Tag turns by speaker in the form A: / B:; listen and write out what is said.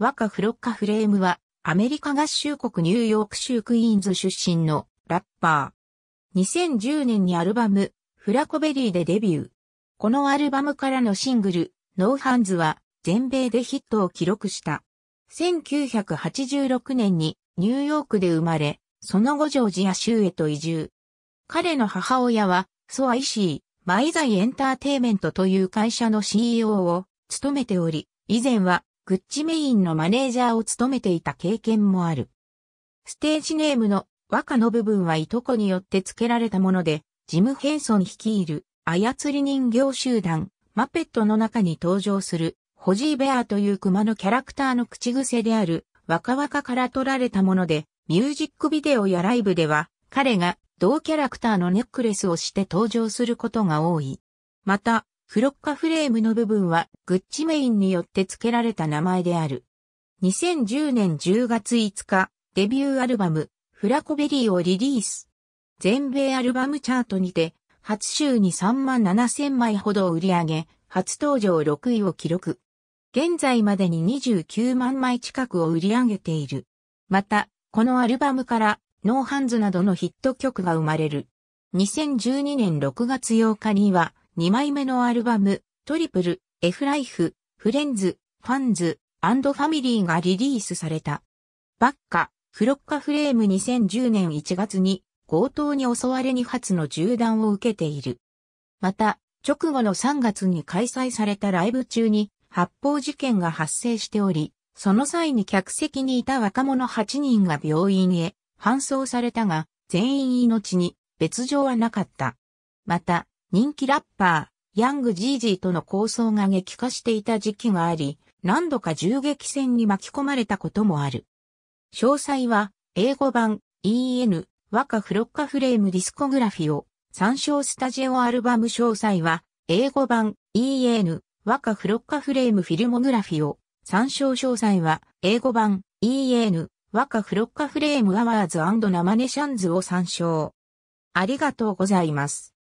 A: 和歌フロッカフレームは、アメリカ合衆国ニューヨーク州クイーンズ出身のラッパー。2010年にアルバム、フラコベリーでデビュー。このアルバムからのシングル、ノーハンズは、全米でヒットを記録した。1986年にニューヨークで生まれ、その後ジョージア州へと移住。彼の母親は、ソアイシー、マイザイエンターテイメントという会社の CEO を務めており、以前はグッチメインのマネージャーを務めていた経験もある。ステージネームの和歌の部分はいとこによって付けられたもので、ジム・ヘンソン率いる操り人形集団、マペットの中に登場する、ホジーベアーという熊のキャラクターの口癖である、若々から取られたもので、ミュージックビデオやライブでは、彼が同キャラクターのネックレスをして登場することが多い。また、フロッカフレームの部分はグッチメインによって付けられた名前である。2010年10月5日、デビューアルバム、フラコベリーをリリース。全米アルバムチャートにて、初週に3万7千枚ほどを売り上げ、初登場6位を記録。現在までに29万枚近くを売り上げている。また、このアルバムから、ノーハンズなどのヒット曲が生まれる。2012年6月8日には、2枚目のアルバム、トリプル、F ライフ、フレンズ、ファンズ、ファミリーがリリースされた。バッカ、フロッカフレーム2010年1月に強盗に襲われ2発の銃弾を受けている。また、直後の3月に開催されたライブ中に発砲事件が発生しており、その際に客席にいた若者8人が病院へ搬送されたが、全員命に別状はなかった。また、人気ラッパー、ヤングジージーとの抗争が激化していた時期があり、何度か銃撃戦に巻き込まれたこともある。詳細は、英語版 EN 和歌フロッカフレームディスコグラフィを参照スタジオアルバム詳細は、英語版 EN 和歌フロッカフレームフィルモグラフィを参照詳細は、英語版 EN 和歌フロッカフレームアワーズ生ネシャンズを参照。ありがとうございます。